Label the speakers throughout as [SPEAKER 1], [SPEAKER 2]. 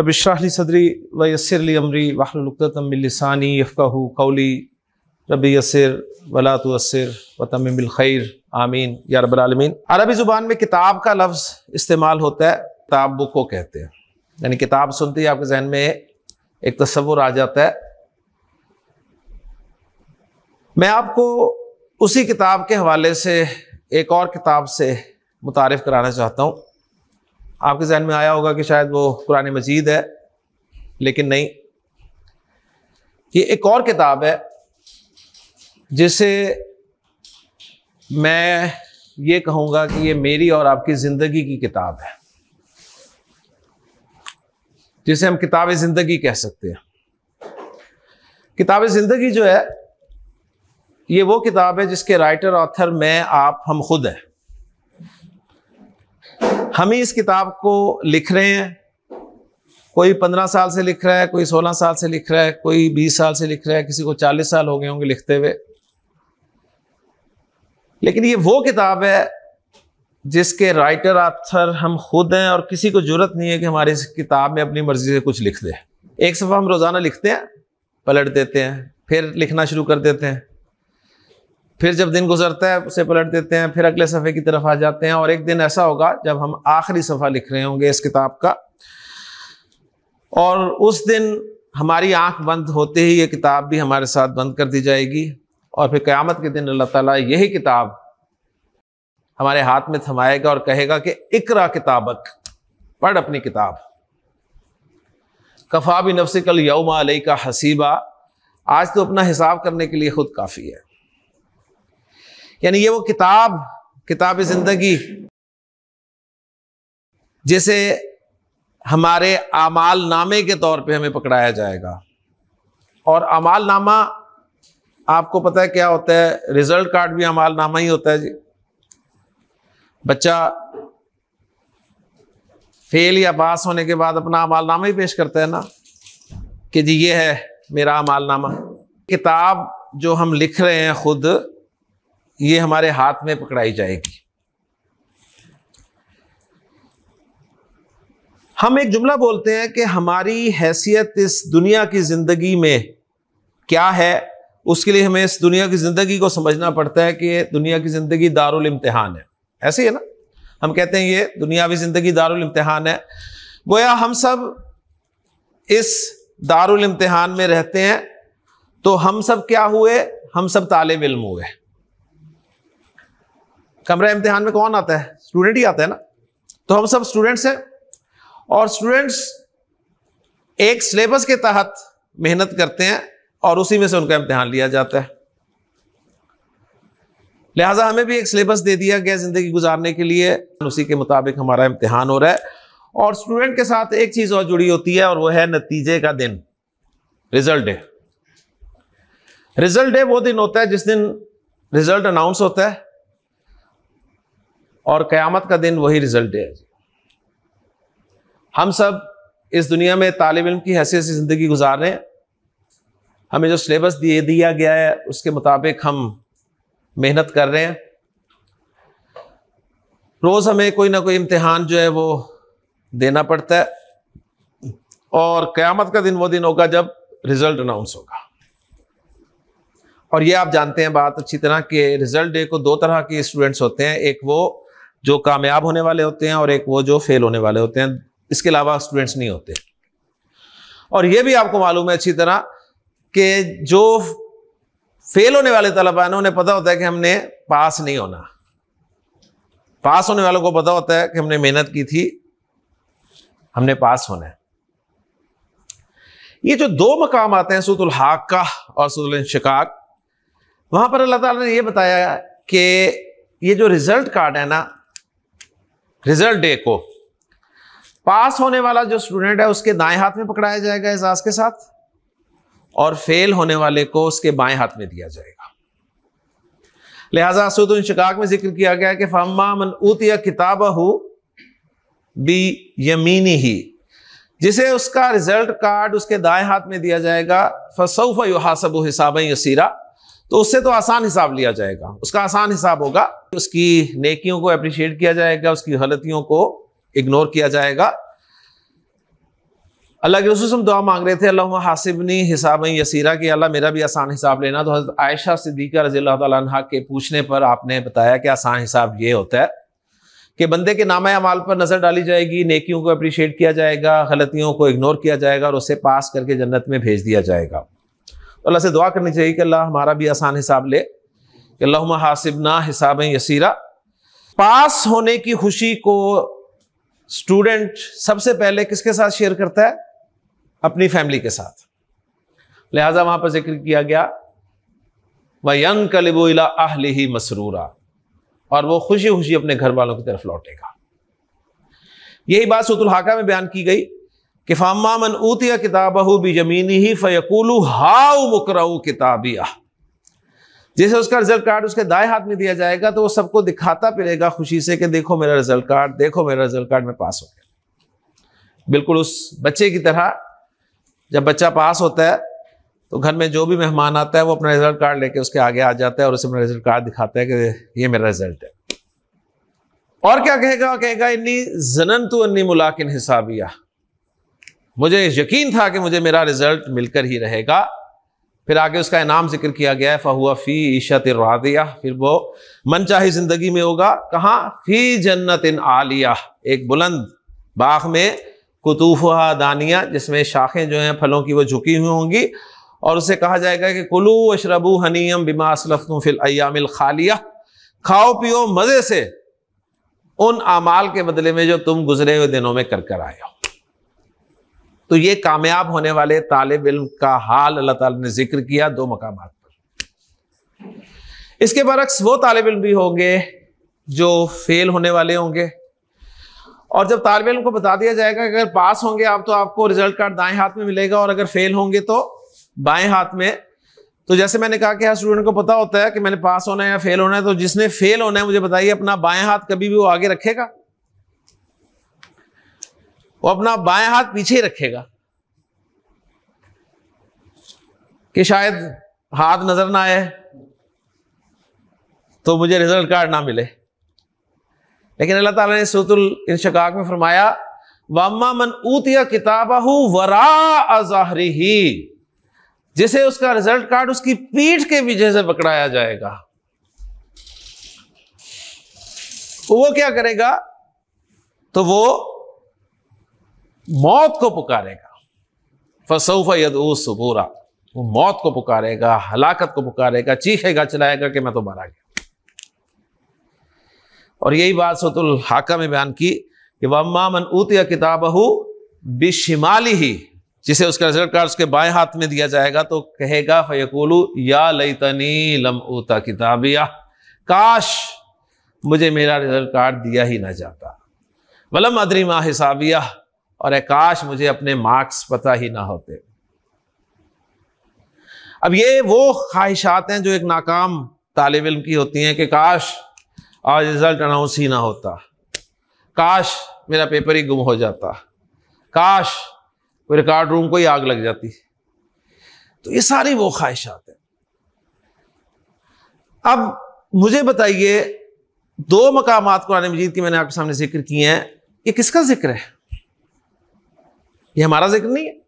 [SPEAKER 1] रब शराहली सदरी व यसरली अमरी वाहलतमिलसानी यफ़ाहू कौली रब यसर वला तसर व तमिल खैर आमीन या आलमीन अरबी ज़ुबान में किताब का लफ्ज़ इस्तेमाल होता है किताब बुक को कहते हैं यानी किताब सुनते ही आपके जहन में एक तस्वुर आ जाता है मैं आपको उसी किताब के हवाले से एक और किताब से मुतारफ़ कराना चाहता हूँ आपके जहन में आया होगा कि शायद वो कुरान मजीद है लेकिन नहीं ये एक और किताब है जिसे मैं ये कहूँगा कि ये मेरी और आपकी ज़िंदगी की किताब है जिसे हम किताब ज़िंदगी कह सकते हैं किताब ज़िंदगी जो है ये वो किताब है जिसके राइटर ऑथर मैं आप हम खुद हैं हम ही इस किताब को लिख रहे हैं कोई पंद्रह साल से लिख रहा है कोई सोलह साल से लिख रहा है कोई बीस साल से लिख रहा है किसी को चालीस साल हो गए होंगे लिखते हुए लेकिन ये वो किताब है जिसके राइटर आथर हम खुद हैं और किसी को जरूरत नहीं है कि हमारी इस किताब में अपनी मर्जी से कुछ लिख दे एक सफ़ा हम रोज़ाना लिखते हैं पलट देते हैं फिर लिखना शुरू कर देते हैं फिर जब दिन गुजरता है उसे पलट देते हैं फिर अगले सफ़े की तरफ आ जाते हैं और एक दिन ऐसा होगा जब हम आखिरी सफ़ा लिख रहे होंगे इस किताब का और उस दिन हमारी आंख बंद होते ही ये किताब भी हमारे साथ बंद कर दी जाएगी और फिर क़यामत के दिन अल्लाह ताला यही किताब हमारे हाथ में थमाएगा और कहेगा कि इकरा किताबक पढ़ अपनी किताब कफा भी नफसिकल यौमा अलई का हसीबा आज तो अपना हिसाब करने के लिए खुद काफ़ी है यानी ये वो किताब किताब ज़िंदगी जिसे हमारे अमाल नामे के तौर पे हमें पकड़ाया जाएगा और अमाल नामा आपको पता है क्या होता है रिजल्ट कार्ड भी अमाल नामा ही होता है जी बच्चा फेल या पास होने के बाद अपना अमाल नामा ही पेश करता है ना कि जी ये है मेरा अमाल नामा किताब जो हम लिख रहे हैं खुद ये हमारे हाथ में पकड़ाई जाएगी हम एक जुमला बोलते हैं कि हमारी हैसियत इस दुनिया की ज़िंदगी में क्या है उसके लिए हमें इस दुनिया की ज़िंदगी को समझना पड़ता है कि दुनिया की ज़िंदगी दारुल इम्तिहान है ऐसे ही है ना हम कहते हैं ये दुनियावी ज़िंदगी दारुल इम्तहान है गोया हम सब इस दारुल इम्तहान में रहते हैं तो हम सब क्या हुए हम सब तालेब इल्म हुए कमरा इम्तिहान में कौन आता है स्टूडेंट ही आता है ना तो हम सब स्टूडेंट्स हैं और स्टूडेंट्स एक सिलेबस के तहत मेहनत करते हैं और उसी में से उनका इम्तिहान लिया जाता है लिहाजा हमें भी एक सिलेबस दे दिया गया ज़िंदगी गुजारने के लिए उसी के मुताबिक हमारा इम्तिहान हो रहा है और स्टूडेंट के साथ एक चीज़ और जुड़ी होती है और वो है नतीजे का दिन रिजल्ट डे रिजल्ट डे वो दिन होता है जिस दिन रिजल्ट अनाउंस होता है और क्यामत का दिन वही रिजल्ट है हम सब इस दुनिया में तालब इम की हैसियत से ज़िंदगी गुजार रहे हैं हमें जो सिलेबस दिए दिया गया है उसके मुताबिक हम मेहनत कर रहे हैं रोज़ हमें कोई ना कोई इम्तहान जो है वो देना पड़ता है और क्यामत का दिन वो दिन होगा जब रिज़ल्ट अनाउंस होगा और ये आप जानते हैं बात अच्छी तरह के रिज़ल्ट डे को दो तरह के स्टूडेंट्स होते हैं एक वो जो कामयाब होने वाले होते हैं और एक वो जो फेल होने वाले होते हैं इसके अलावा स्टूडेंट्स नहीं होते और ये भी आपको मालूम है अच्छी तरह कि जो फेल होने वाले तलबा हैं उन्हें पता होता है कि हमने पास नहीं होना पास होने वालों को पता होता है कि हमने मेहनत की थी हमने पास होना है ये जो दो मकाम आते हैं सूतुल हाक का और सूतुल इंशकाक वहां पर अल्लाह ताला ने ये बताया कि ये जो रिजल्ट कार्ड है ना रिजल्ट डे को पास होने वाला जो स्टूडेंट है उसके दाएं हाथ में पकड़ाया जाएगा एजाज के साथ और फेल होने वाले को उसके बाएं हाथ में दिया जाएगा लिहाजा असद तो शिकाक में जिक्र किया गया कि फम्मा मन या किताब हो बी यमीनी ही जिसे उसका रिजल्ट कार्ड उसके दाएं हाथ में दिया जाएगा फसौफा युहासब हिसाब यसीरा तो उससे तो आसान हिसाब लिया जाएगा उसका आसान हिसाब होगा उसकी नेकियों को अप्रिशिएट किया जाएगा उसकी गलतियों को इग्नोर किया जाएगा अल्लाह के रसूल दुआ मांग रहे थे अल्लाह हासिबनी हिसाब यसीरा कि अल्लाह मेरा भी आसान हिसाब लेना तो आयशा सिद्दीका रजी तह के पूछने पर आपने बताया कि आसान हिसाब ये होता है कि बंदे के नामा अमाल पर नज़र डाली जाएगी नेकियों को अप्रिशिएट किया जाएगा गलतियों को इग्नोर किया जाएगा और उसे पास करके जन्नत में भेज दिया जाएगा तो अल्लाह से दुआ करनी चाहिए कि अल्लाह हमारा भी आसान हिसाब ले कि अल्लाह हासिबना हिसाब यसीरा पास होने की खुशी को स्टूडेंट सबसे पहले किसके साथ शेयर करता है अपनी फैमिली के साथ लिहाजा वहां पर जिक्र किया गया वयन कलिबोला आहली ही मसरूरा और वो खुशी खुशी अपने घर वालों की तरफ लौटेगा यही बात सतुल हाका में बयान की गई कि फामा मन ऊतिया किताबहू भी जमीनी ही फ़यकूलू हाउ मुकरऊ किताबिया जैसे उसका रिजल्ट कार्ड उसके दाएं हाथ में दिया जाएगा तो वो सबको दिखाता फिरेगा खुशी से कि देखो मेरा रिजल्ट कार्ड देखो मेरा रिजल्ट कार्ड में पास हो गया बिल्कुल उस बच्चे की तरह जब बच्चा पास होता है तो घर में जो भी मेहमान आता है वो अपना रिजल्ट कार्ड लेके उसके आगे आ जाता है और उसे अपना रिजल्ट कार्ड दिखाता है कि ये मेरा रिजल्ट है और क्या कहेगा कहेगा इन्नी जनन तो अन्नी मुलाकिन हिसाबिया मुझे यकीन था कि मुझे मेरा रिजल्ट मिलकर ही रहेगा फिर आगे उसका इनाम जिक्र किया गया है फहुआ फ़ी ईशत रादिया फिर वो मन चाहे ज़िंदगी में होगा कहाँ फ़ी जन्नत इन आलिया एक बुलंद बाघ में कुतूफा दानिया जिसमें शाखें जो हैं फलों की वो झुकी हुई होंगी और उसे कहा जाएगा कि कुलू अशरबू हनीम बिमा असलफ़ुम फिल अयामिल खालिया खाओ पियो मज़े से उन अमाल के बदले में जो तुम गुजरे हुए दिनों में कर कर आए हो तो ये कामयाब होने वाले तालब इल्म का हाल अल्लाह ताला ने जिक्र किया दो मकाम पर इसके बरक्स वो तालब इल्म भी होंगे जो फेल होने वाले होंगे और जब तालब इल्म को बता दिया जाएगा अगर पास होंगे आप तो आपको रिजल्ट कार्ड दाएं हाथ में मिलेगा और अगर फेल होंगे तो बाएं हाथ में तो जैसे मैंने कहा कि हर स्टूडेंट को पता होता है कि मैंने पास होना है या फेल होना है तो जिसने फेल होना है मुझे बताइए अपना बाएं हाथ कभी भी वो आगे रखेगा वो अपना बाएं हाथ पीछे ही रखेगा कि शायद हाथ नजर ना आए तो मुझे रिजल्ट कार्ड ना मिले लेकिन अल्लाह ताला ने सूतुल इंशकाक में फरमाया वामा मन ऊतिया किताबाहू वरा अजाहरी ही जिसे उसका रिजल्ट कार्ड उसकी पीठ के पीछे से पकड़ाया जाएगा तो वो क्या करेगा तो वो मौत को पुकारेगा फसौफा यद सबूरा वो मौत को पुकारेगा हलाकत को पुकारेगा चीखेगा चलाएगा कि मैं तो मारा गया और यही बात सतुल हाका में बयान की कि वम्मा मन ऊतिया किताब बिशिमाली ही जिसे उसका रिजल्ट कार्ड उसके बाएं हाथ में दिया जाएगा तो कहेगा फयकुलू या लई तनी लम ऊता किताबिया काश मुझे मेरा रिजल्ट कार्ड दिया ही ना जाता वलम माँ हिसाबिया और काश मुझे अपने मार्क्स पता ही ना होते अब ये वो ख्वाहिशात हैं जो एक नाकाम तालब इम की होती हैं कि काश आज रिज़ल्ट अनाउंस ही ना होता काश मेरा पेपर ही गुम हो जाता काश कोई रिकॉर्ड रूम को ही आग लग जाती तो ये सारी वो ख्वाहिशात हैं अब मुझे बताइए दो मकामात कुरान मजीद की मैंने आपके सामने जिक्र किए हैं ये किसका जिक्र है ये हमारा जिक्र नहीं है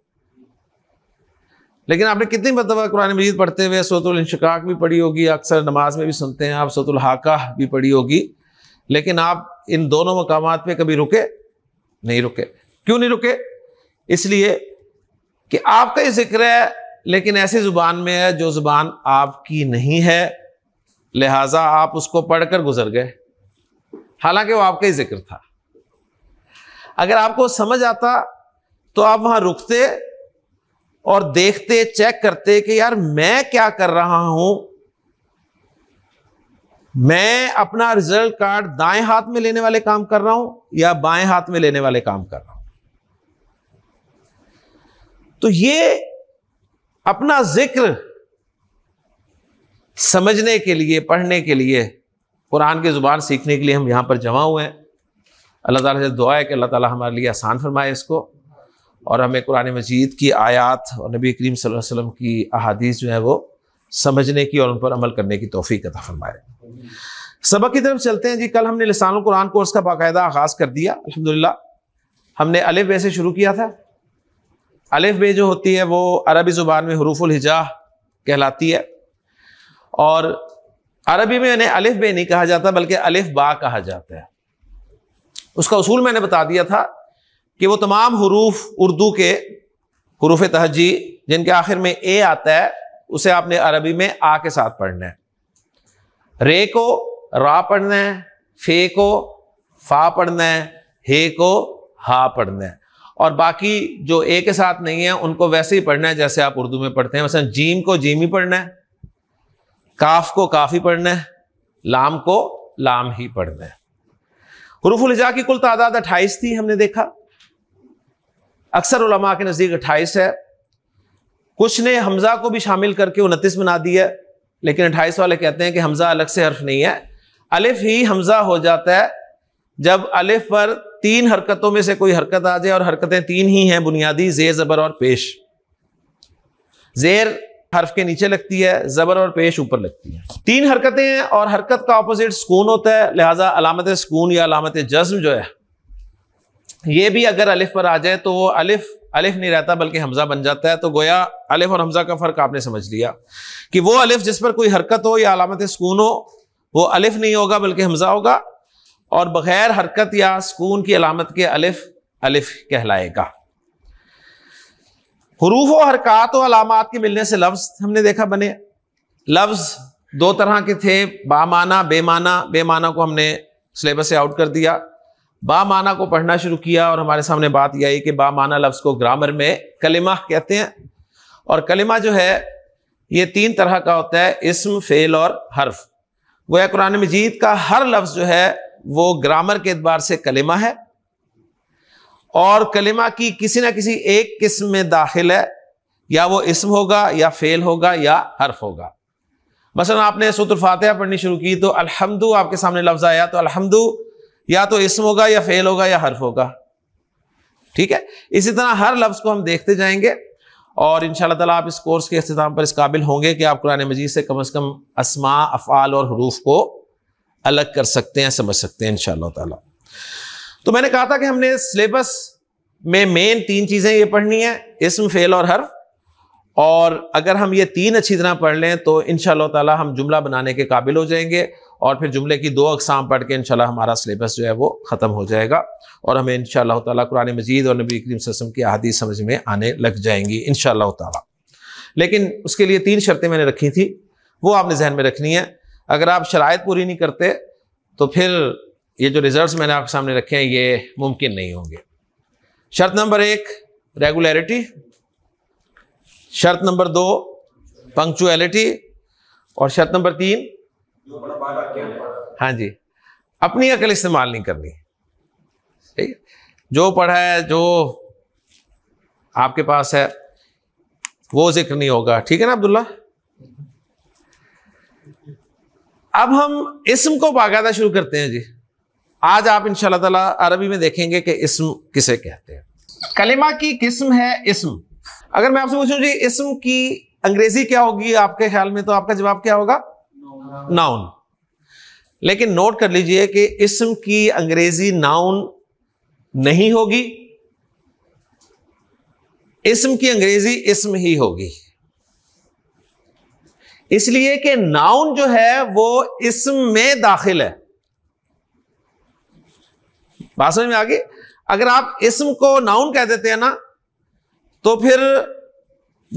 [SPEAKER 1] लेकिन आपने कितनी मतलब कुरानी मजीद पढ़ते हुए सोतुल इंशकाक भी पढ़ी होगी अक्सर नमाज में भी सुनते हैं आप सोतुल हाका भी पढ़ी होगी लेकिन आप इन दोनों मकाम पर कभी रुके नहीं रुके क्यों नहीं रुके इसलिए कि आपका ही जिक्र है लेकिन ऐसी ज़ुबान में है जो ज़ुबान आपकी नहीं है लिहाजा आप उसको पढ़कर गुजर गए हालांकि वो आपका ही जिक्र था अगर आपको समझ आता तो आप वहां रुकते और देखते चेक करते कि यार मैं क्या कर रहा हूं मैं अपना रिजल्ट कार्ड दाएं हाथ में लेने वाले काम कर रहा हूं या बाएं हाथ में लेने वाले काम कर रहा हूं तो ये अपना जिक्र समझने के लिए पढ़ने के लिए कुरान की ज़ुबान सीखने के लिए हम यहां पर जमा हुए हैं अल्लाह ताला से दुआ है कि अल्लाह ताला हमारे लिए आसान फरमाए इसको और हमें कुरान मजीद की आयात और नबी करीम वसल्लम की अहादीस जो है वो समझने की और उन पर अमल करने की तोफ़ी अता फरमाए सबक की तरफ चलते हैं जी कल हमने लसान कुरान कोर्स का बाकायदा आगाज़ कर दिया अलहमदिल्ला हमने अलिफ बे से शुरू किया था अलिफ बे जो होती है वो अरबी ज़ुबान में हरूफ हिजा कहलाती है और अरबी में उन्हें अलिफ बे नहीं कहा जाता बल्कि अलिफ बा कहा जाता है उसका उसूल मैंने बता दिया था कि वो तमाम हरूफ उर्दू के हरूफ तहजी जिनके आखिर में ए आता है उसे आपने अरबी में आ के साथ पढ़ना है रे को रा पढ़ना है फे को फा पढ़ना है हे को हा पढ़ना है और बाकी जो ए के साथ नहीं है उनको वैसे ही पढ़ना है जैसे आप उर्दू में पढ़ते हैं वैसे जीम को जीम ही पढ़ना है काफ को काफी पढ़ना है लाम को लाम ही पढ़ना है हरूफुलजा की कुल तादाद अट्ठाईस थी हमने देखा अक्सर उलमा के नज़दीक अट्ठाईस है कुछ ने हमज़ा को भी शामिल करके उनतीस बना दी है लेकिन अट्ठाईस वाले कहते हैं कि हमज़ा अलग से हर्फ नहीं है अलिफ ही हमज़ा हो जाता है जब अलिफ पर तीन हरकतों में से कोई हरकत आ जाए और हरकतें तीन ही हैं बुनियादी जेर ज़बर और पेश जेर हर्फ के नीचे लगती है ज़बर और पेश ऊपर लगती है तीन हरकतें हैं और हरकत का ऑपोजिट सुकून होता है लिहाजा अलामत सुकून या अलामत जज्म जो है ये भी अगर अलिफ पर आ जाए तो वो अलिफ अलिफ नहीं रहता बल्कि हमजा बन जाता है तो गोया अलिफ और हमजा का फ़र्क आपने समझ लिया कि वो अलिफ जिस पर कोई हरकत हो या अलामत सुकून हो वो अलिफ नहीं होगा बल्कि हमजा होगा और बग़ैर हरकत या सुकून की अलामत के अलिफ अलिफ कहलाएगा हरूफ व हरकत और अलामत के मिलने से लफ्ज़ हमने देखा बने लफ्ज़ दो तरह के थे बामाना बेमाना बेमाना को हमने सिलेबस से आउट कर दिया बा माना को पढ़ना शुरू किया और हमारे सामने बात यह आई कि बा माना लफ्ज़ को ग्रामर में कलिमा कहते हैं और कलिमा जो है ये तीन तरह का होता है इसम फेल और हर्फ गोया कुरान मजीद का हर लफ्ज़ जो है वो ग्रामर के एतबार से कलिमा है और कलिमा की किसी ना किसी एक किस्म में दाखिल है या वो इसम होगा या फेल होगा या हर्फ होगा मसलन आपने सूत्र फातह पढ़नी शुरू की तो अलहमदू आपके सामने लफ्ज़ आया तो अलहमदू या तो इसम होगा या फेल होगा या हर्फ होगा ठीक है इसी तरह हर लफ्ज़ को हम देखते जाएंगे और इन ताला आप इस कोर्स के अख्ताम पर इस काबिल होंगे कि आप कुरान मजीद से कम अज़ कम असमा अफ़ाल और हरूफ को अलग कर सकते हैं समझ सकते हैं इन ताला तो मैंने कहा था कि हमने सिलेबस में मेन तीन चीज़ें ये पढ़नी है इसम फेल और हर्फ और अगर हम ये तीन अच्छी तरह पढ़ लें तो इन ताला हम जुमला बनाने के काबिल हो जाएंगे और फिर जुमले की दो अकसाम पढ़ के इनशाला हमारा सिलेबस जो है वो ख़त्म हो जाएगा और हमें इन ताला कुरान मजीद और नबी करीम की अहदी समझ में आने लग जाएंगी इन ताला लेकिन उसके लिए तीन शर्तें मैंने रखी थी वो आपने जहन में रखनी है अगर आप शराय पूरी नहीं करते तो फिर ये जो रिज़ल्ट मैंने आपके सामने रखे हैं ये मुमकिन नहीं होंगे शर्त नंबर एक रेगुलरिटी शर्त नंबर दो पंक्चुअलिटी और शर्त नंबर तीन हाँ जी अपनी अकल इस्तेमाल नहीं करनी ठीक जो पढ़ा है जो आपके पास है वो जिक्र नहीं होगा ठीक है ना अब्दुल्ला अब हम इसम को बाकायदा शुरू करते हैं जी आज आप इन ताला अरबी में देखेंगे कि इसम किसे कहते हैं कलिमा की किस्म है इसम अगर मैं आपसे पूछूं जी इसम की अंग्रेजी क्या होगी आपके ख्याल में तो आपका जवाब क्या होगा नाउन लेकिन नोट कर लीजिए कि इसम की अंग्रेजी नाउन नहीं होगी इसम की अंग्रेजी इसम ही होगी इसलिए कि नाउन जो है वो इसम में दाखिल है बात समझ में आ गई अगर आप इसम को नाउन कह देते हैं ना तो फिर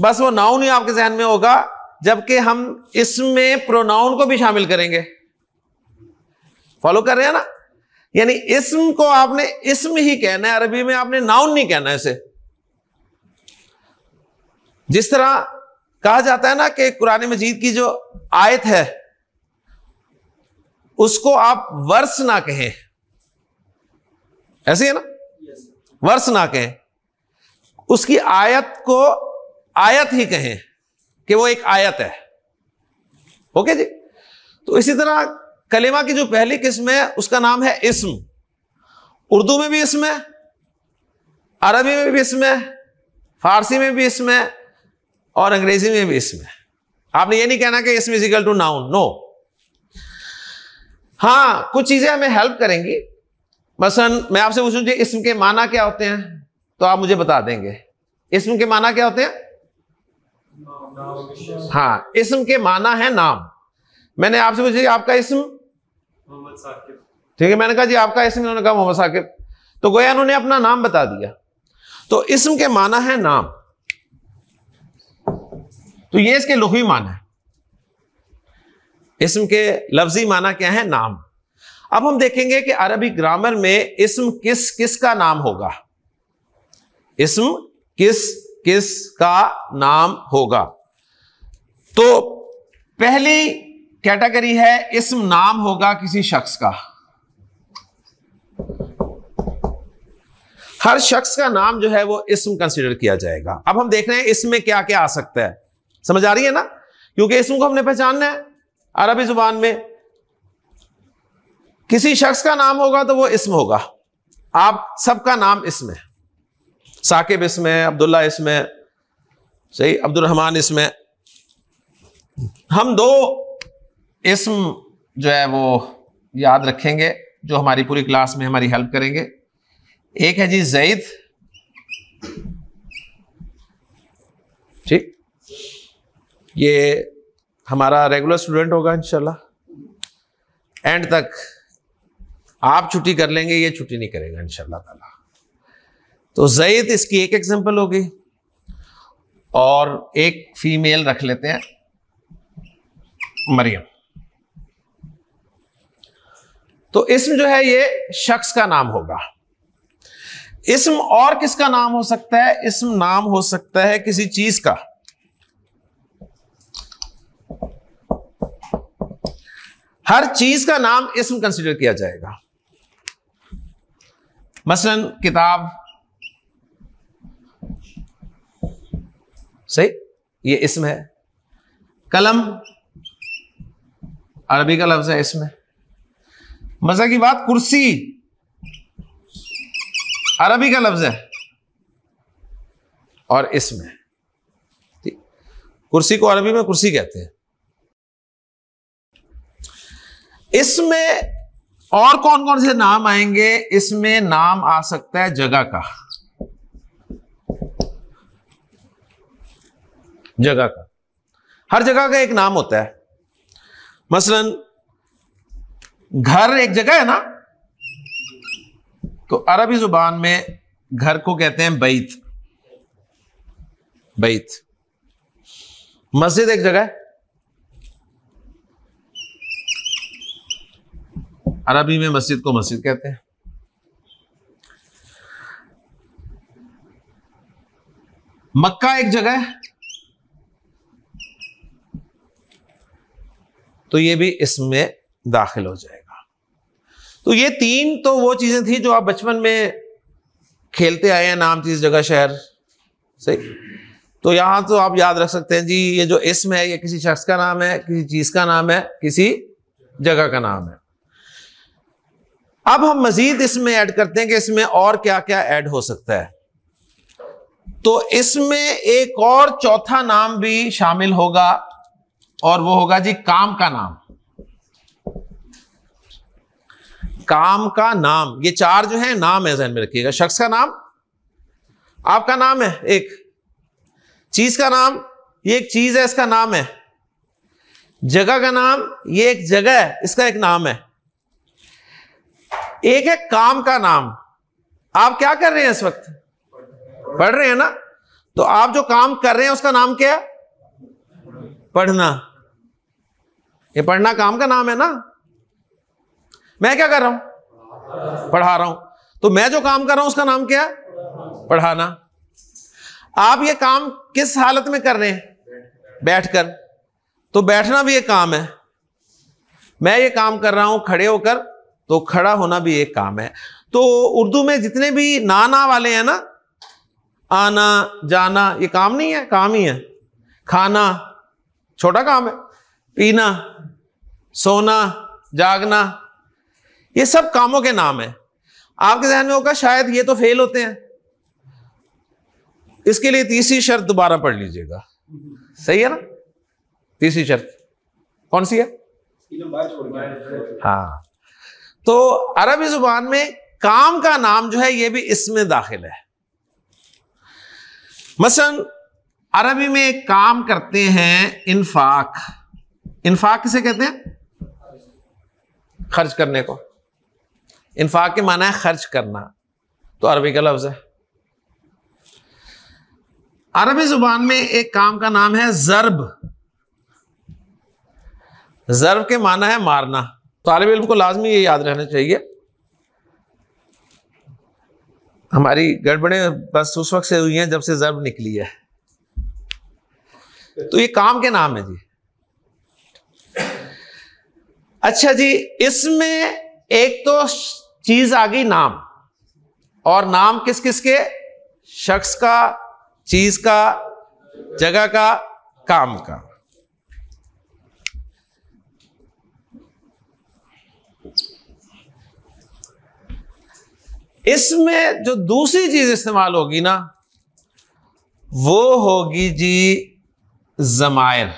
[SPEAKER 1] बस वो नाउन ही आपके जहन में होगा जबकि हम इसमें प्रोनाउन को भी शामिल करेंगे फॉलो कर रहे हैं ना यानी इसम को आपने इसम ही कहना है अरबी में आपने नाउन नहीं कहना है इसे जिस तरह कहा जाता है ना कि कुरान मजीद की जो आयत है उसको आप वर्ष ना कहें ऐसे है ना वर्ष ना कहें उसकी आयत को आयत ही कहें कि वो एक आयत है ओके जी तो इसी तरह कलेमा की जो पहली किस्म है उसका नाम है इसम उर्दू में भी इसम है अरबी में भी इसम है फारसी में भी इसम है और अंग्रेजी में भी इसम है आपने ये नहीं कहना कि इसम इजिकल टू नाउन नो हाँ कुछ चीजें हमें हेल्प करेंगी मसलन मैं आपसे पूछूं जी इसम के माना क्या होते हैं तो आप मुझे बता देंगे इसम के माना क्या होते हैं हाँ इसम के माना है नाम मैंने आपसे पूछा आपका इसम मोहम्मद साकिब ठीक है मैंने कहा जी आपका इसम इन्होंने कहा मोहम्मद साकिब तो गोया उन्होंने अपना नाम बता दिया तो इसम के माना है नाम तो ये इसके लुही माना है इसम के लफ्जी माना क्या है नाम अब हम देखेंगे कि अरबी ग्रामर में इसम किस किस का नाम होगा इसम किस किस का नाम होगा तो पहली कैटेगरी है इसम नाम होगा किसी शख्स का हर शख्स का नाम जो है वो इसम कंसिडर किया जाएगा अब हम देख रहे हैं इसमें क्या क्या आ सकता है समझ आ रही है ना क्योंकि इसम को हमने पहचानना है अरबी जुबान में किसी शख्स का नाम होगा तो वो इसम होगा आप सबका नाम इसम है साकिब इसमें अब्दुल्ला इसमें सही अब्दुलरहमान इसमें हम दो इसम जो है वो याद रखेंगे जो हमारी पूरी क्लास में हमारी हेल्प करेंगे एक है जी जैद ठीक ये हमारा रेगुलर स्टूडेंट होगा इंशाल्लाह एंड तक आप छुट्टी कर लेंगे ये छुट्टी नहीं करेगा इंशाल्लाह ताला तो जईद इसकी एक एग्जाम्पल होगी और एक फीमेल रख लेते हैं मरियम तो इसम जो है ये शख्स का नाम होगा इसम और किसका नाम हो सकता है इसम नाम हो सकता है किसी चीज का हर चीज का नाम इसम कंसिडर किया जाएगा मसलन किताब सही ये इसम है कलम अरबी का लफ्ज है इसमें मजा की बात कुर्सी अरबी का लफ्ज है और इसमें ठीक कुर्सी को अरबी में कुर्सी कहते हैं इसमें और कौन कौन से नाम आएंगे इसमें नाम आ सकता है जगह का जगह का हर जगह का एक नाम होता है मसलन घर एक जगह है ना तो अरबी जुबान में घर को कहते हैं बैत बैत मस्जिद एक जगह है अरबी में मस्जिद को मस्जिद कहते हैं मक्का एक जगह है तो ये भी इसमें दाखिल हो जाएगा तो ये तीन तो वो चीज़ें थी जो आप बचपन में खेलते आए हैं नाम चीज जगह शहर सही तो यहां तो आप याद रख सकते हैं जी ये जो इसम है ये किसी शख्स का नाम है किसी चीज़ का नाम है किसी जगह का नाम है अब हम मजीद इसमें ऐड करते हैं कि इसमें और क्या क्या ऐड हो सकता है तो इसमें एक और चौथा नाम भी शामिल होगा और वो होगा जी काम का नाम काम का नाम ये चार जो है नाम है जहन में रखिएगा शख्स का नाम आपका नाम है एक चीज का नाम ये एक चीज है इसका नाम है जगह का नाम ये एक जगह है इसका एक नाम है एक है काम का नाम आप क्या कर रहे हैं इस वक्त पढ़ रहे हैं ना तो आप जो काम कर रहे हैं उसका नाम क्या है पढ़ना ये पढ़ना काम का नाम है ना मैं क्या कर रहा हूं पढ़ा रहा हूं तो मैं जो काम कर रहा हूं उसका नाम क्या पढ़ाना आप ये काम किस हालत में कर रहे हैं बैठकर तो बैठना भी एक काम है मैं ये काम कर रहा हूं खड़े होकर तो खड़ा होना भी एक काम है तो उर्दू में जितने भी नाना वाले हैं ना आना जाना ये काम नहीं है काम ही है खाना छोटा काम है पीना सोना जागना ये सब कामों के नाम है आपके जहन में होगा शायद ये तो फेल होते हैं इसके लिए तीसरी शर्त दोबारा पढ़ लीजिएगा सही है ना तीसरी शर्त कौन सी है हाँ तो अरबी जुबान में काम का नाम जो है ये भी इसमें दाखिल है मसलन अरबी में एक काम करते हैं इन्फाक इन्फाक किसे कहते हैं खर्च करने को इन्फाक के माना है खर्च करना तो अरबी का लफ्ज है अरबी जुबान में एक काम का नाम है जरब जरब के माना है मारना तो तालब इल्म को लाजमी ये याद रहना चाहिए हमारी गड़बड़े बस उस वक्त से हुई हैं जब से जरब निकली है तो ये काम के नाम है जी अच्छा जी इसमें एक तो चीज आ गई नाम और नाम किस किस के शख्स का चीज का जगह का काम का इसमें जो दूसरी चीज इस्तेमाल होगी ना वो होगी जी जमायर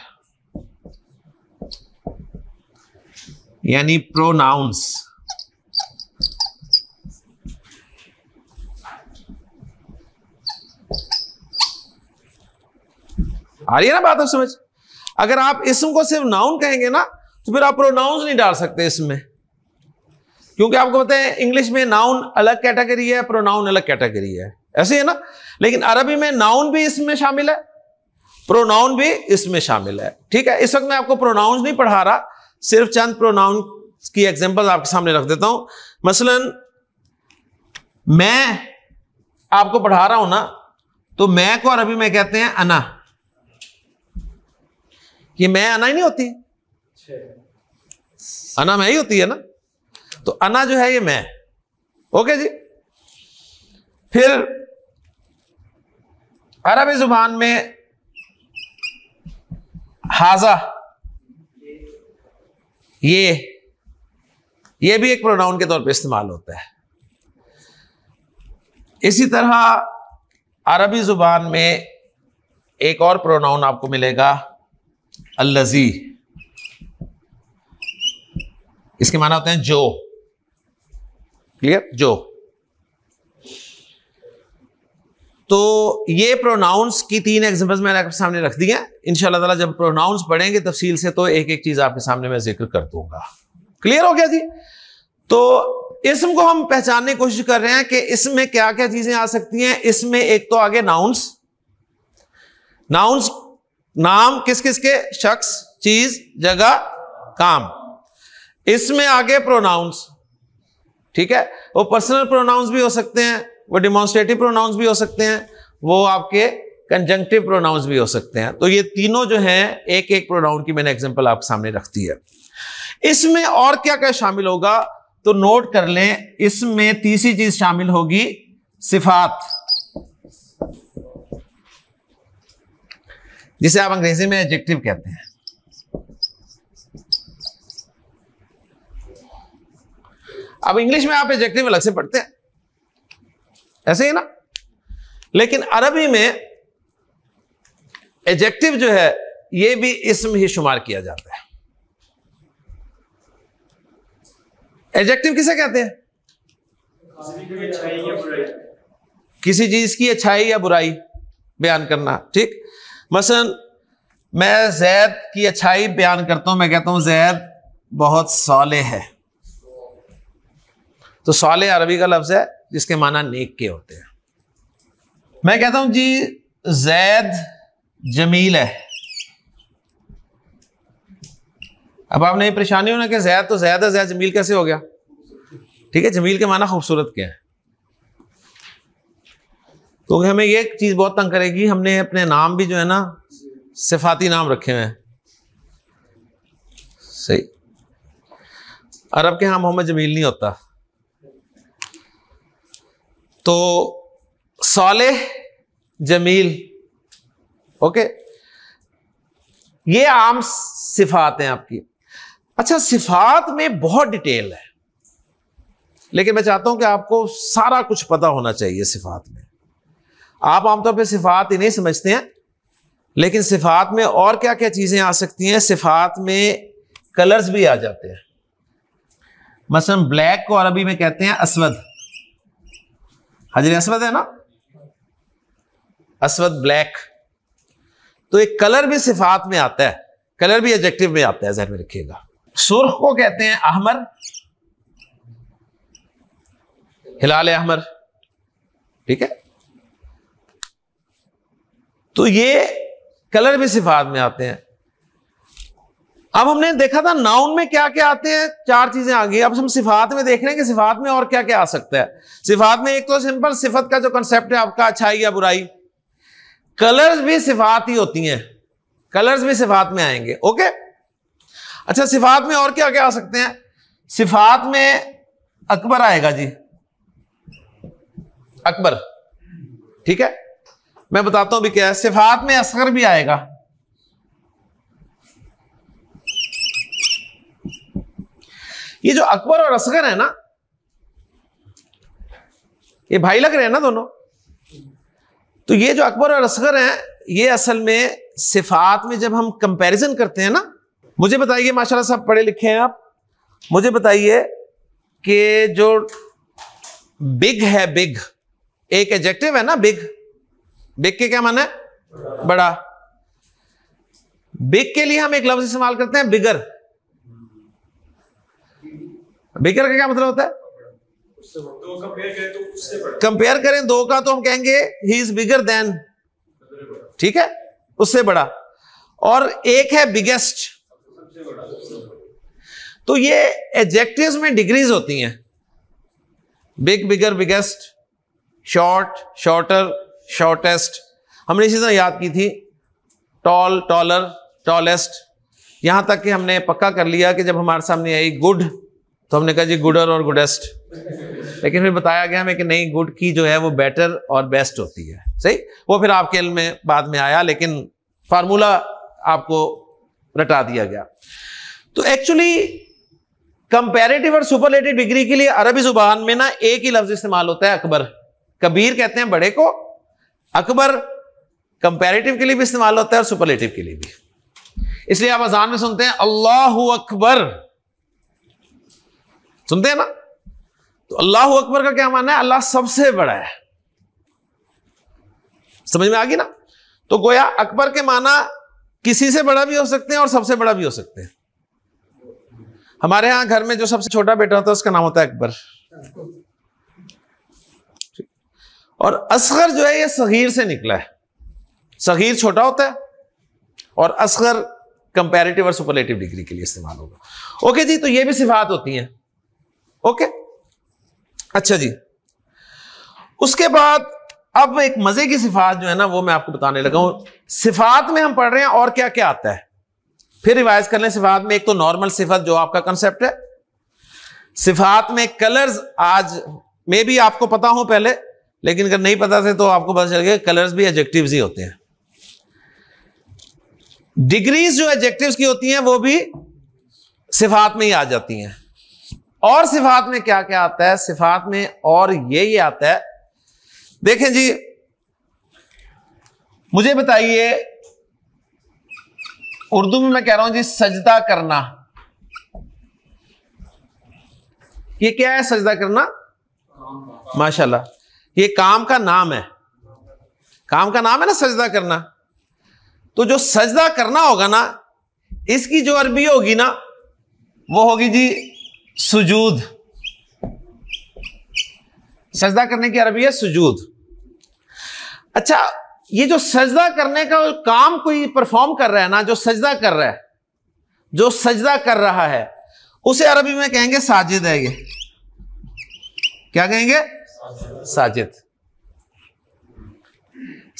[SPEAKER 1] यानी प्रोनाउंस आ रही है ना बात आप समझ अगर आप इसम को सिर्फ नाउन कहेंगे ना तो फिर आप प्रोनाउंस नहीं डाल सकते इसमें क्योंकि आपको पता है इंग्लिश में नाउन अलग कैटेगरी है प्रोनाउन अलग कैटेगरी है ऐसे है ना लेकिन अरबी में नाउन भी इसमें शामिल है प्रोनाउन भी इसमें शामिल है ठीक है इस वक्त मैं आपको प्रोनाउन नहीं पढ़ा रहा सिर्फ चंद प्रोनाउन की एग्जाम्पल आपके सामने रख देता हूं मसलन मैं आपको पढ़ा रहा हूं ना तो मैं को अरबी में कहते हैं अना ये मैं अना ही नहीं होती अना मैं ही होती है ना तो अना जो है ये मैं ओके जी फिर अरबी जुबान में हाजा ये ये भी एक प्रोनाउन के तौर पे इस्तेमाल होता है इसी तरह अरबी ज़ुबान में एक और प्रोनाउन आपको मिलेगा अल्लजी इसके माना होते हैं जो क्लियर जो तो ये प्रोनाउंस की तीन एग्जाम्पल्स मैंने आपके सामने रख दी हैं इनशाला तला जब प्रोनाउंस पढ़ेंगे तफसील से तो एक एक चीज़ आपके सामने मैं जिक्र कर दूंगा क्लियर हो गया जी तो इसम को हम पहचानने की कोशिश कर रहे हैं कि इसमें क्या क्या चीज़ें आ सकती हैं इसमें एक तो आगे नाउंस नाउंस नाम किस किस के शख्स चीज जगह काम इसमें आगे प्रोनाउंस ठीक है वो पर्सनल प्रोनाउंस भी हो सकते हैं वो डिमॉन्स्ट्रेटिव प्रोनाउंस भी हो सकते हैं वो आपके कंजंक्टिव प्रोनाउंस भी हो सकते हैं तो ये तीनों जो हैं एक एक प्रोनाउन की मैंने एग्जांपल आपके सामने रख दी है इसमें और क्या क्या शामिल होगा तो नोट कर लें इसमें तीसरी चीज शामिल होगी सिफात जिसे आप अंग्रेजी में एडजेक्टिव कहते हैं अब इंग्लिश में आप एडजेक्टिव अलग से पढ़ते हैं ऐसे ही ना लेकिन अरबी में एजेक्टिव जो है ये भी इसम ही शुमार किया जाता है एजेक्टिव किसे कहते हैं किसी चीज की अच्छाई या बुराई बयान करना ठीक मसलन मैं जैद की अच्छाई बयान करता हूं मैं कहता हूं जैद बहुत सौले है तो सौले अरबी का लफ्ज है जिसके माना नेक के होते हैं मैं कहता हूं जी जैद जमील है अब आपने ये परेशानी होना कि जैद तो जैद है जैद जमील कैसे हो गया ठीक है जमील के माना खूबसूरत क्या है तो हमें ये चीज़ बहुत तंग करेगी हमने अपने नाम भी जो है ना सिफाती नाम रखे हुए हैं सही अरब के यहां मोहम्मद जमील नहीं होता तो साले जमील ओके ये आम सिफात हैं आपकी अच्छा सिफात में बहुत डिटेल है लेकिन मैं चाहता हूं कि आपको सारा कुछ पता होना चाहिए सिफात में आप आमतौर पर सिफात ही नहीं समझते हैं लेकिन सिफात में और क्या क्या चीज़ें आ सकती हैं सिफात में कलर्स भी आ जाते हैं मसलन ब्लैक को अरबी में कहते हैं असवद हजर हाँ असवद है ना असवद ब्लैक तो एक कलर भी सिफात में आता है कलर भी एडजेक्टिव में आता है जहन में रखिएगा सुर्ख को कहते हैं अहमर हिलाल अहमर ठीक है तो ये कलर भी सिफात में आते हैं अब हमने देखा था नाउन में क्या क्या आते हैं चार चीजें आ गई अब हम सिफात में देख रहे हैं कि सिफात में और क्या क्या आ सकता है सिफात में एक तो सिंपल सिफत का जो कंसेप्ट है आपका अच्छाई या बुराई कलर्स भी सिफात ही होती हैं कलर्स भी सिफात में आएंगे ओके अच्छा सिफात में और क्या क्या आ सकते हैं सिफात में अकबर आएगा जी अकबर ठीक है मैं बताता हूं भी क्या है सिफात में असगर भी आएगा ये जो अकबर और असगर है ना ये भाई लग रहे हैं ना दोनों तो ये जो अकबर और असगर हैं ये असल में सिफात में जब हम कंपैरिजन करते हैं ना मुझे बताइए माशाल्लाह साहब पढ़े लिखे हैं आप मुझे बताइए कि जो बिग है बिग एक एजेक्टिव है ना बिग बिग के क्या माना है बड़ा बिग के लिए हम एक लफ्ज इस्तेमाल करते हैं बिगर बेकर का क्या मतलब होता है कंपेयर करें दो का तो हम कहेंगे ही इज बिगर देन ठीक है उससे बड़ा और एक है बिगेस्ट तो ये एजेक्टिव में डिग्रीज होती हैं big bigger biggest short shorter shortest हमने इसी तरह याद की थी टॉल टॉलर टॉलेस्ट यहां तक कि हमने पक्का कर लिया कि जब हमारे सामने आई गुड तो हमने कहा जी गुडर और गुडेस्ट लेकिन फिर बताया गया हमें कि नहीं गुड की जो है वो बेटर और बेस्ट होती है सही वो फिर आपके इल में बाद में आया लेकिन फार्मूला आपको रटा दिया गया तो एक्चुअली कंपेरेटिव और सुपरलेटिव डिग्री के लिए अरबी जुबान में ना एक ही लफ्ज इस्तेमाल होता है अकबर कबीर कहते हैं बड़े को अकबर कंपेरेटिव के लिए भी इस्तेमाल होता है और सुपरलेटिव के लिए भी इसलिए आप अजान में सुनते हैं अल्लाह अकबर सुनते हैं ना तो अल्लाह अकबर का क्या मानना है अल्लाह सबसे बड़ा है समझ में आ गई ना तो गोया अकबर के माना किसी से बड़ा भी हो सकते हैं और सबसे बड़ा भी हो सकते हैं हमारे यहां घर में जो सबसे छोटा बेटा होता है उसका नाम होता है अकबर और असगर जो है ये सगीर से निकला है सगीर छोटा होता है और असगर कंपेरेटिव और सुपरलेटिव डिग्री के लिए इस्तेमाल होगा ओके जी तो ये भी सिफात होती हैं ओके अच्छा जी उसके बाद अब एक मजे की सिफात जो है ना वो मैं आपको बताने लगा हूं सिफात में हम पढ़ रहे हैं और क्या क्या आता है फिर रिवाइज कर लें सिफात में एक तो नॉर्मल सिफत जो आपका कंसेप्ट है सिफात में कलर्स आज मे भी आपको पता हो पहले लेकिन अगर नहीं पता थे तो आपको पता चल गया कलर्स भी एजेक्टिव ही होते हैं डिग्रीज जो एजेक्टिव की होती हैं वो भी सिफात में ही आ जाती हैं और सिफात में क्या क्या आता है सिफात में और ये ये आता है देखें जी मुझे बताइए उर्दू में मैं कह रहा हूं जी सजदा करना ये क्या है सजदा करना माशाल्लाह ये काम का नाम है काम का नाम है ना सजदा करना तो जो सजदा करना होगा ना इसकी जो अरबी होगी ना वो होगी जी सुजूद सजदा करने की अरबी है सुजूद अच्छा ये जो सजदा करने का काम कोई परफॉर्म कर रहा है ना जो सजदा कर रहा है जो सजदा कर रहा है उसे अरबी में कहेंगे साजिद है ये क्या कहेंगे साजिद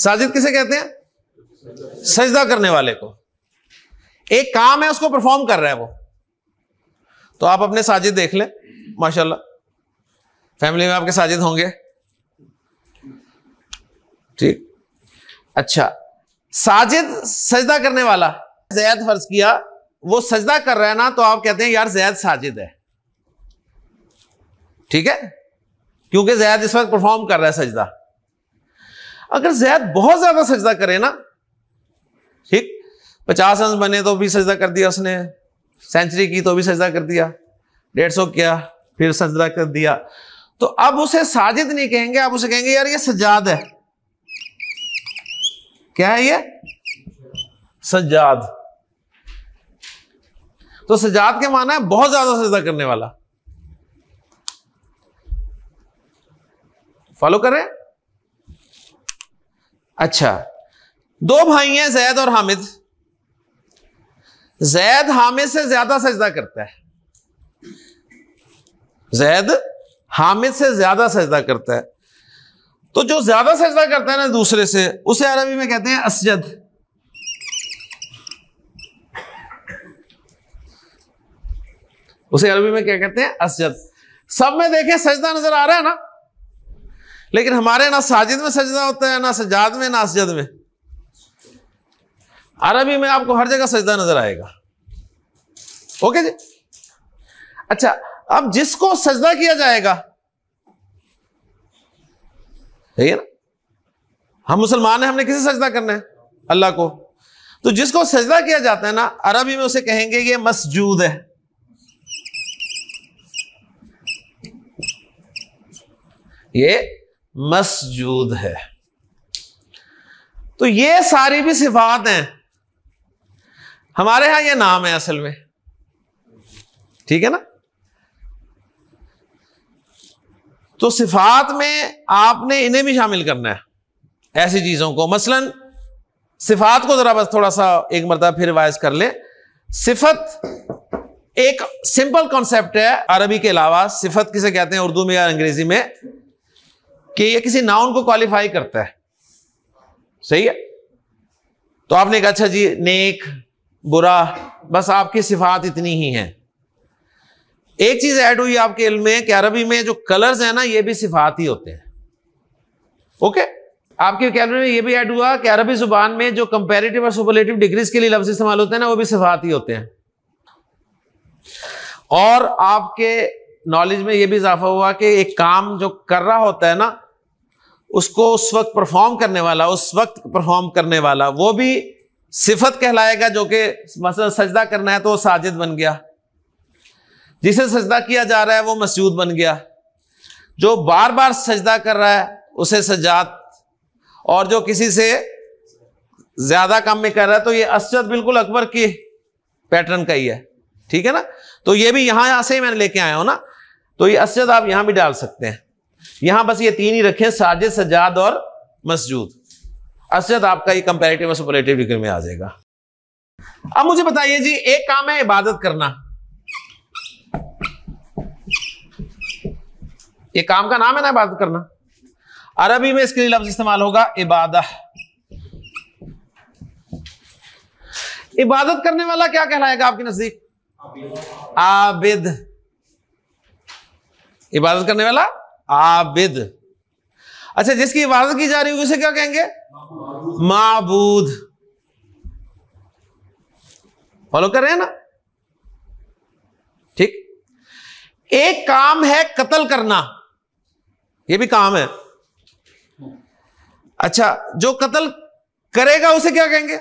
[SPEAKER 1] साजिद किसे कहते हैं सजदा करने वाले को एक काम है उसको परफॉर्म कर रहा है वो तो आप अपने साजिद देख लें माशाल्लाह फैमिली में आपके साजिद होंगे ठीक अच्छा साजिद सजदा करने वाला जैद फर्ज किया वो सजदा कर रहा है ना तो आप कहते हैं यार जैद साजिद है ठीक है क्योंकि जैद इस वक्त परफॉर्म कर रहा है सजदा अगर जैद बहुत ज्यादा सजदा करे ना ठीक पचास अंश बने तो भी सजदा कर दिया उसने सेंचुरी की तो भी सजदा कर दिया डेढ़ सौ किया फिर सजदा कर दिया तो अब उसे साजिद नहीं कहेंगे आप उसे कहेंगे यार ये सजाद है क्या है ये सजाद तो सजाद के माना है बहुत ज्यादा सजदा करने वाला फॉलो करें अच्छा दो भाई हैं जैद और हामिद जैद हामिद से ज्यादा सजदा करता है जैद हामिद से ज्यादा सजदा करता है तो जो ज्यादा सजदा करता है ना दूसरे से उसे अरबी में कहते हैं असजद उसे अरबी में क्या कहते हैं असजद सब में देखे सजदा नजर आ रहा है ना लेकिन हमारे ना साजिद में सजदा होता है ना सजाद में ना असजद में अरबी में आपको हर जगह सजदा नजर आएगा ओके जी अच्छा अब जिसको सजदा किया जाएगा ठीक है ना हम मुसलमान हैं हमने किसे सजदा करना है अल्लाह को तो जिसको सजदा किया जाता है ना अरबी में उसे कहेंगे ये मसजूद है ये मसजूद है तो ये सारी भी सिफात हैं हमारे यहां ये नाम है असल में ठीक है ना तो सिफात में आपने इन्हें भी शामिल करना है ऐसी चीजों को मसलन सिफात को जरा बस थोड़ा सा एक मरतब फिर रिवाइज कर ले सिफत एक सिंपल कॉन्सेप्ट है अरबी के अलावा सिफत किसे कहते हैं उर्दू में या अंग्रेजी में कि ये किसी नाउन को क्वालिफाई करता है सही है तो आपने कहा अच्छा जी नेक बुरा बस आपकी सिफात इतनी ही है एक चीज ऐड हुई आपके इल्म में कि अरबी में जो कलर्स है ना ये भी सिफात ही होते हैं ओके आपके कैलरी में ये भी ऐड हुआ कि अरबी जुबान में जो कंपेरेटिव और सुपरलेटिव डिग्रीज के लिए लफ्ज इस्तेमाल होते हैं ना वो भी सिफात ही होते हैं और आपके नॉलेज में ये भी इजाफा हुआ कि एक काम जो कर रहा होता है ना उसको उस वक्त परफॉर्म करने वाला उस वक्त परफॉर्म करने वाला वो भी सिफत कहलाएगा जो कि मसलन सजदा करना है तो वो साजिद बन गया जिसे सजदा किया जा रहा है वो मसजूद बन गया जो बार बार सजदा कर रहा है उसे सजात और जो किसी से ज्यादा काम में कर रहा है तो ये असद बिल्कुल अकबर की पैटर्न का ही है ठीक है ना तो ये भी यहां यहां से ही मैंने लेके आया हूं ना तो ये असजद आप यहां भी डाल सकते हैं यहां बस ये तीन ही रखे साजिद सजाद और मसजूद असद आपका ये कंपेरेटिव और सुपरलेटिव डिग्री में आ जाएगा अब मुझे बताइए जी एक काम है इबादत करना ये काम का नाम है ना इबादत करना अरबी में इसके लिए लफ्ज इस्तेमाल होगा इबादत इबादत करने वाला क्या कहलाएगा आपके नजदीक आबिद इबादत करने वाला आबिद अच्छा जिसकी इबादत की जा रही होगी उसे क्या कहेंगे माबूद फॉलो कर रहे हैं ना ठीक एक काम है कत्ल करना यह भी काम है अच्छा जो कत्ल करेगा उसे क्या कहेंगे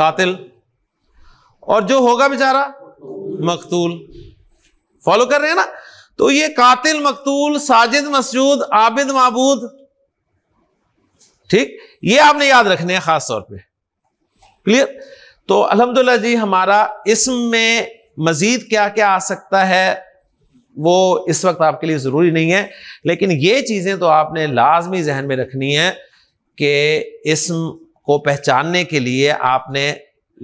[SPEAKER 1] कातिल और जो होगा बेचारा मकतूल फॉलो कर रहे हैं ना तो ये कातिल मकतूल साजिद मसजूद आबिद महबूद ठीक ये आपने याद रखने हैं खास तौर पे क्लियर तो अल्हम्दुलिल्लाह जी हमारा इसम में मजीद क्या क्या आ सकता है वो इस वक्त आपके लिए ज़रूरी नहीं है लेकिन ये चीज़ें तो आपने लाजमी जहन में रखनी है कि इसम को पहचानने के लिए आपने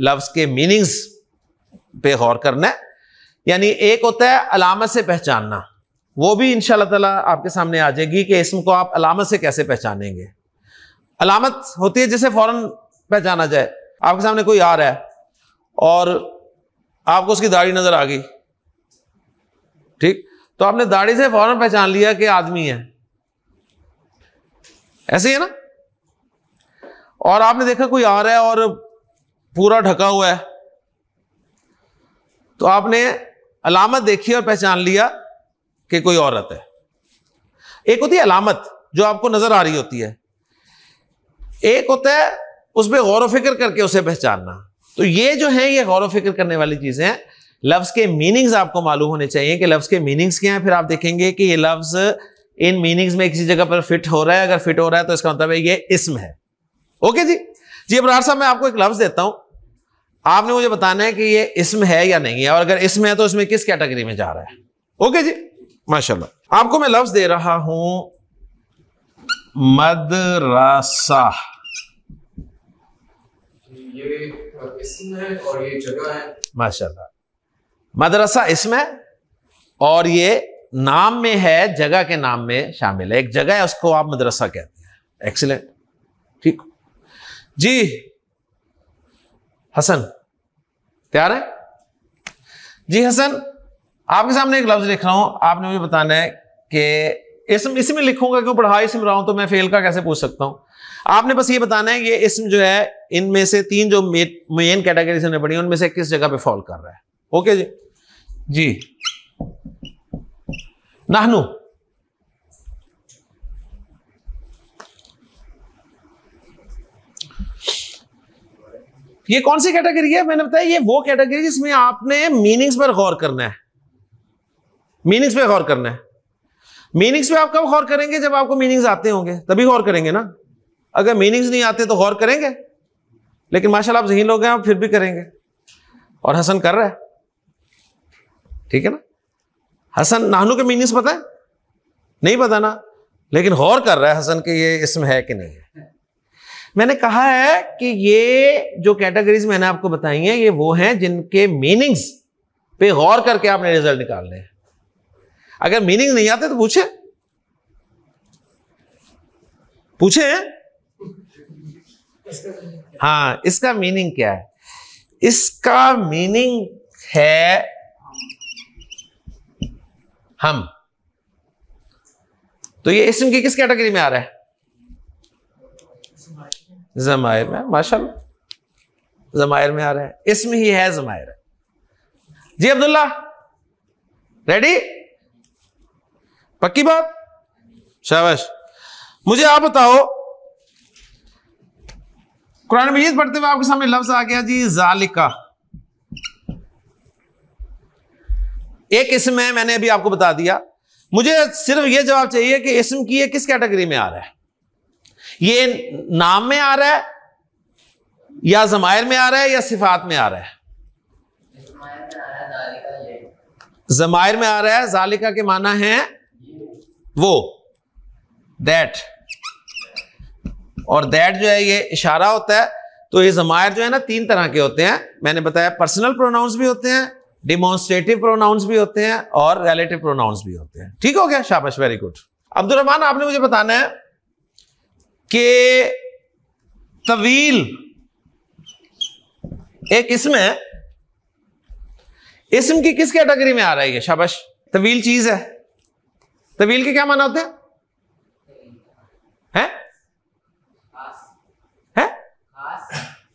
[SPEAKER 1] लफ्ज़ के मीनिंग्स पे गौर करना है यानी एक होता है अलामत से पहचानना वो भी इन ताला आपके सामने आ जाएगी कि इसम को आप अलामत से कैसे पहचानेंगे अलामत होती है जिसे फौरन पहचाना जाए आपके सामने कोई आ रहा है और आपको उसकी दाढ़ी नजर आ गई ठीक तो आपने दाढ़ी से फौरन पहचान लिया कि आदमी है ऐसे ही है ना और आपने देखा कोई आ रहा है और पूरा ढका हुआ है तो आपने अलामत देखी और पहचान लिया कि कोई औरत है एक होती है अलामत जो आपको नजर आ रही होती है एक होता है उस पर गौर फिक्र करके उसे पहचानना तो ये जो है ये गौर फिक्र करने वाली चीज़ें हैं लफ्ज़ के मीनिंग्स आपको मालूम होने चाहिए कि लफ्ज़ के मीनिंग्स क्या हैं फिर आप देखेंगे कि ये लफ्ज़ इन मीनिंग्स में किसी जगह पर फिट हो रहा है अगर फिट हो रहा है तो इसका मतलब है ये इसम है ओके जी जी अबरार साहब मैं आपको एक लफ्ज़ देता हूं आपने मुझे बताना है कि ये इसम है या नहीं है और अगर इसम है तो इसमें किस कैटेगरी में जा रहा है ओके जी माशाल्लाह आपको मैं लफ्ज़ दे रहा हूं मदरसा ये मतलब इसम है और ये जगह है माशाल्लाह मदरसा इसमें और ये नाम में है जगह के नाम में शामिल है एक जगह है उसको आप मदरसा कहते हैं एक्सीलेंट ठीक जी हसन तैयार है जी हसन आपके सामने एक लफ्ज लिख रहा हूं आपने मुझे बताना है कि इसमें इसमें लिखूंगा क्यों पढ़ाई इसमें रहा हूं तो मैं फेल का कैसे पूछ सकता हूं आपने बस ये बताना है ये इसम जो है इनमें से तीन जो मेन कैटेगरी से पड़ी उनमें से किस जगह पे फॉल कर रहा है ओके जी जी नाहनू ये कौन सी कैटेगरी है मैंने बताया ये वो कैटेगरी जिसमें आपने मीनिंग्स पर गौर करना है मीनिंग्स पे गौर करना है मीनिंग्स पे आप कब गौर करेंगे जब आपको मीनिंग्स आते होंगे तभी गौर करेंगे ना अगर मीनिंग्स नहीं आते तो गौर करेंगे लेकिन माशाल्लाह आप जहीन लोग हैं आप फिर भी करेंगे और हसन कर रहा है ठीक है ना हसन नाहनू के मीनिंग्स पता है नहीं पता ना लेकिन गौर कर रहा है हसन के ये इसम है कि नहीं है मैंने कहा है कि ये जो कैटेगरीज मैंने आपको बताई है ये वो हैं जिनके मीनिंग्स पे गौर करके आपने रिजल्ट निकालने हैं अगर मीनिंग नहीं आते तो पूछे पूछे हैं हाँ इसका मीनिंग क्या है इसका मीनिंग है हम तो ये इसम की किस कैटेगरी में आ रहा है जमायर में माशाल्लाह जमायर में आ रहा है इसम ही है जमायर जी अब्दुल्ला रेडी पक्की बात शाबाश मुझे आप बताओ कुरान मजीद पढ़ते हुए आपके सामने लफ्ज आ गया जी जालिका एक इसम है मैंने अभी आपको बता दिया मुझे सिर्फ यह जवाब चाहिए कि इसम की यह किस कैटेगरी में आ रहा है ये नाम में आ रहा है या जमायर में आ रहा है या सिफात में आ रहा है जमायर में आ रहा है जालिका के माना है वो दैट और दैट जो है ये इशारा होता है तो ये जमायर जो है ना तीन तरह के होते हैं मैंने बताया पर्सनल प्रोनाउंस भी होते हैं डिमॉन्स्ट्रेटिव प्रोनाउंस भी होते हैं और रिलेटिव प्रोनाउंस भी होते हैं ठीक हो गया शाबाश वेरी गुड अब्दुलरहमान आपने मुझे बताना है कि तवील एक इसम है इसम की किस कैटेगरी में आ रही है शाबाश तवील चीज है तवील के क्या माना होता है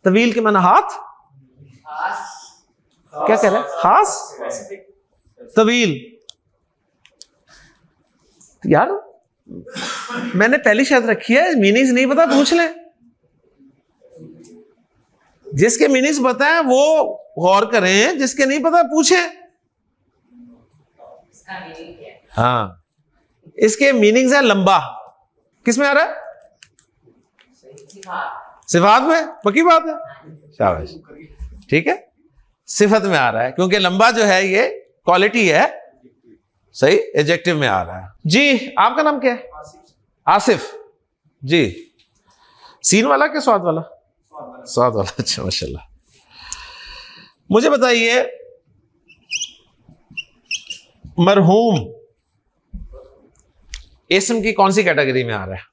[SPEAKER 1] तवील के माना हाथ क्या कह रहे हैं खास तवील यार मैंने पहली शर्त रखी है मीनिंग्स नहीं पता पूछ ले जिसके मीनिंग्स पता है वो गौर करें जिसके नहीं पता पूछे हाँ इसके मीनिंग्स है लंबा किसमें आ रहा है सिफात में पक्की बात है शाबाश ठीक है सिफत में आ रहा है क्योंकि लंबा जो है ये क्वालिटी है सही एजेक्टिव में आ रहा है जी आपका नाम क्या है आसिफ जी सीन वाला क्या स्वाद वाला स्वाद वाला अच्छा माशाल्लाह मुझे बताइए मरहूम इसम की कौन सी कैटेगरी में आ रहा है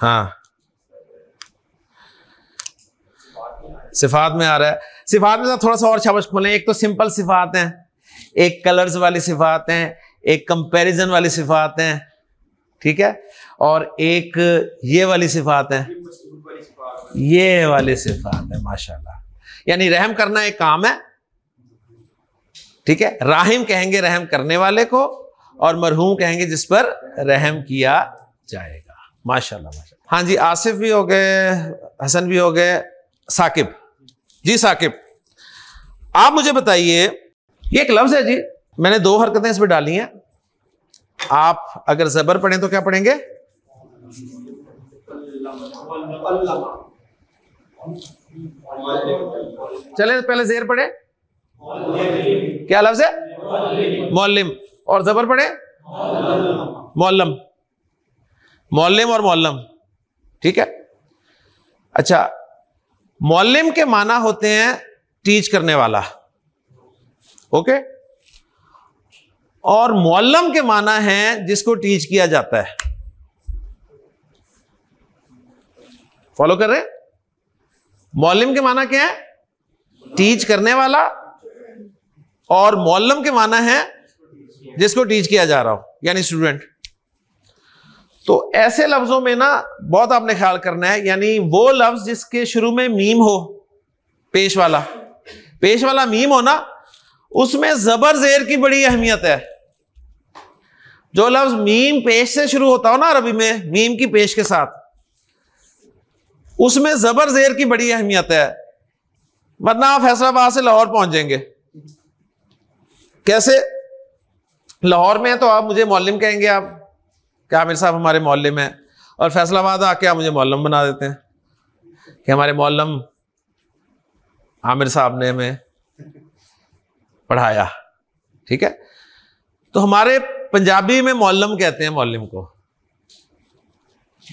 [SPEAKER 1] हाँ सिफात में आ रहा है सिफात में तो थोड़ा सा और शब्द खोलें एक तो सिंपल सिफात हैं एक कलर्स वाली सिफात हैं एक कंपैरिजन वाली सिफात हैं ठीक है और एक ये वाली सिफात हैं ये वाली सिफात है माशाल्लाह यानी रहम करना एक काम है ठीक है राहिम कहेंगे रहम करने वाले को और मरहूम कहेंगे जिस पर रहम किया जाएगा माशाल्लाह माशाल्लाह हाँ जी आसिफ भी हो गए हसन भी हो गए साकिब जी साकिब आप मुझे बताइए ये एक लफ्ज़ है जी मैंने दो हरकतें इसमें डाली हैं आप अगर जबर पढ़ें तो क्या पढ़ेंगे चले पहले जेर पढ़े क्या लफ्ज है मोलिम और जबर पढ़े मोलम मौलम और मोलम ठीक है अच्छा मौलम के माना होते हैं टीच करने वाला ओके और मौलम के माना है जिसको टीच किया जाता है फॉलो कर रहे मौलम के माना क्या है टीच करने वाला और मोलम के माना है जिसको टीच किया जा रहा हो यानी स्टूडेंट तो ऐसे लफ्जों में ना बहुत आपने ख्याल करना है यानी वो लफ्ज जिसके शुरू में मीम हो पेश वाला पेश वाला मीम हो ना उसमें जबर जेर की बड़ी अहमियत है जो लफ्ज मीम पेश से शुरू होता हो ना अरबी में मीम की पेश के साथ उसमें जबर जेर की बड़ी अहमियत है वरना आप फैसलाबाद से लाहौर पहुंचेंगे कैसे लाहौर में तो आप मुझे मौलिम कहेंगे आप कि आमिर साहब हमारे मोहल्ले में और फैसलाबाद आके आप मुझे मोहल्लम बना देते हैं कि हमारे मोहल्लम आमिर साहब ने हमें पढ़ाया ठीक है तो हमारे पंजाबी में मोहल्लम कहते हैं मोहल्लम को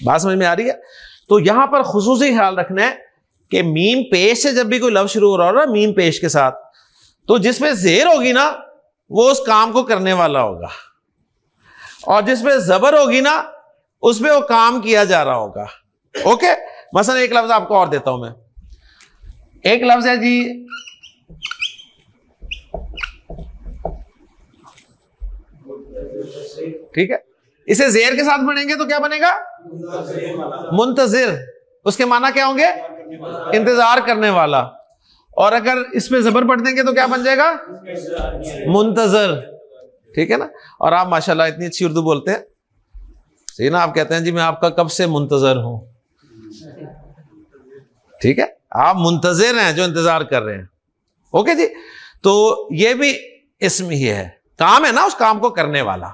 [SPEAKER 1] बात समझ में आ रही है तो यहां पर खसूस ख्याल रखना है कि मीम पेश से जब भी कोई लव शुरू हो रहा हो ना मीम पेश के साथ तो जिसमें जेर होगी ना वो उस काम को करने वाला होगा और जिसमें जबर होगी ना उसमें वो काम किया जा रहा होगा ओके मसलन एक लफ्ज आपको और देता हूं मैं एक लफ्ज है जी ठीक है इसे जेर के साथ बनेंगे तो क्या बनेगा मुंतजिर उसके माना क्या होंगे इंतजार करने वाला और अगर इसमें जबर पढ़ देंगे तो क्या बन जाएगा मुंतजर ठीक है ना और आप माशाल्लाह इतनी अच्छी उर्दू बोलते हैं सही ना आप कहते हैं जी मैं आपका कब से मुंतजर हूं ठीक है आप मुंतजर हैं जो इंतजार कर रहे हैं ओके जी तो ये भी इसम ही है काम है ना उस काम को करने वाला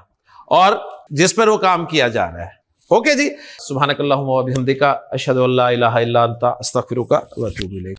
[SPEAKER 1] और जिस पर वो काम किया जा रहा है ओके जी सुबह अभिहमदिका अशद अस्तफिर का